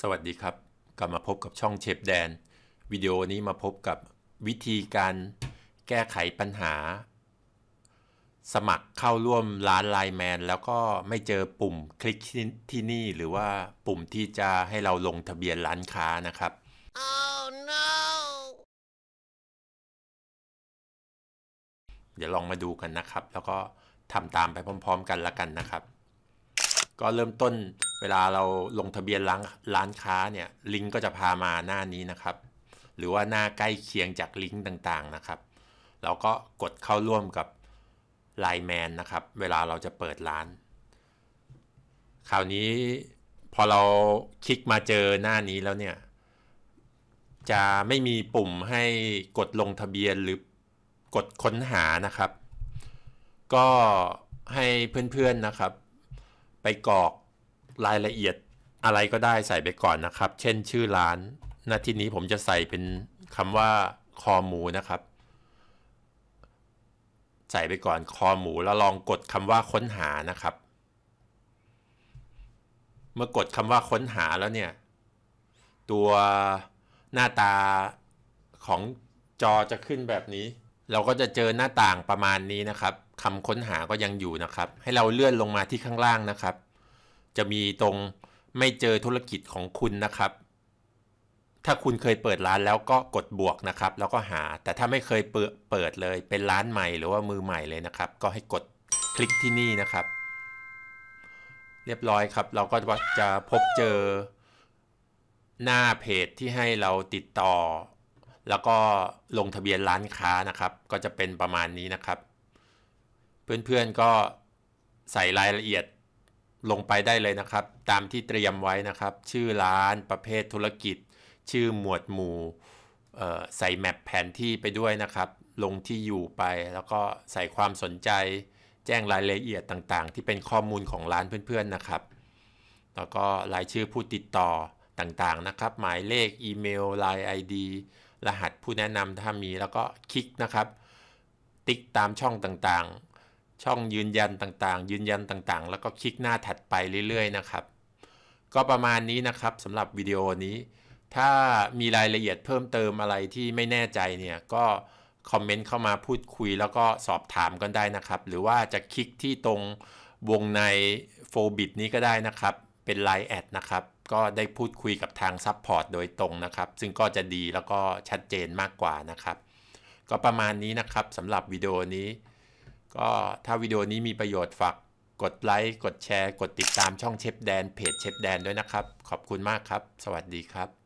สวัสดีครับกลับมาพบกับช่องเชฟแดนวิดีโอนี้มาพบกับวิธีการแก้ไขปัญหา สมัครเข้าร่วมร้านไลน์แมนแล้วก็ไม่เจอปุ่มคลิกที่นี่ หรือว่าปุ่มที่จะให้เราลงทะเบียนร้านค้านะครับ oh, no. เดี๋ยวลองมาดูกันนะครับ แล้วก็ทำตามไปพร้อมๆกันละกันนะครับก็เริ่มต้นเวลาเราลงทะเบียนร้านร้านค้าเนี่ยลิงก์ก็จะพามาหน้านี้นะครับหรือว่าหน้าใกล้เคียงจากลิงก์ต่างๆนะครับเราก็กดเข้าร่วมกับไล n e แมนนะครับ เวลาเราจะเปิดร้านคราวนี้พอเราคลิกมาเจอหน้านี้แล้วเนี่ย จะไม่มีปุ่มให้กดลงทะเบียนหรือกดค้นหานะครับ ก็ให้เพื่อนๆนะครับไปกรอกรายละเอียดอะไรก็ได้ใส่ไปก่อนนะครับ เช่นชื่อร้านนาที่นี้ผมจะใส่เป็นคำว่าคอหมูนะครับ ใส่ไปก่อนคอหมูแล้วลองกดคำว่าค้นหานะครับ เมื่อกดคำว่าค้นหาแล้วเนี่ยตัวหน้าตาของจอจะขึ้นแบบนี้ เราก็จะเจอหน้าต่างประมาณนี้นะครับคำค้นหาก็ยังอยู่นะครับ ให้เราเลื่อนลงมาที่ข้างล่างนะครับ จะมีตรงไม่เจอธุรกิจของคุณนะครับ ถ้าคุณเคยเปิดร้านแล้วก็กดบวกนะครับ แล้วก็หา แต่ถ้าไม่เคยเปิดเลย เป็นร้านใหม่หรือว่ามือใหม่เลยนะครับ ก็ให้กดคลิกที่นี่นะครับ เรียบร้อยครับ เราก็จะพบเจอหน้าเพจที่ให้เราติดต่อ แล้วก็ลงทะเบียนร้านค้านะครับ ก็จะเป็นประมาณนี้นะครับเพื่อนๆก็ใส่รายละเอียดลงไปได้เลยนะครับ ตามที่เตรียมไว้นะครับ ชื่อร้านประเภทธุรกิจ ชื่อหมวดหมู่ใส่แมปแผนที่ไปด้วยนะครับ ลงที่อยู่ไป แล้วก็ใส่ความสนใจแจ้งรายละเอียดต่างๆที่เป็นข้อมูลของร้านเพื่อนๆนะครับ แล้วก็รายชื่อผู้ติดต่อต่างๆนะครับ หมายเลขอีเมลลไยไ์ดีรหัสผู้แนะนำถ้ามีแล้วก็คลิกนะครับ ติ๊กตามช่องต่างๆช่องยืนยันต่างๆ ยืนยันต่างๆ แล้วก็คลิกหน้าถัดไปเรื่อยๆนะครับ ก็ประมาณนี้นะครับสำหรับวิดีโอนี้ ถ้ามีรายละเอียดเพิ่มเติมอะไรที่ไม่แน่ใจเนี่ย ก็คอมเมนต์เข้ามาพูดคุย แล้วก็สอบถามกันได้นะครับ หรือว่าจะคลิกที่ตรงวงในโฟบิดนี้ก็ได้นะครับ เป็นไลน์แอดนะครับ ก็ได้พูดคุยกับทางซัพพอร์ตโดยตรงนะครับ ซึ่งก็จะดีแล้วก็ชัดเจนมากกว่านะครับ ก็ประมาณนี้นะครับสำหรับวิดีโอนี้ก็ถ้าวิดีโอนี้มีประโยชน์ฝากกดไลค์กดแชร์กดติดตามช่องเชฟแดน เพจเชฟแดนด้วยนะครับขอบคุณมากครับ สวัสดีครับ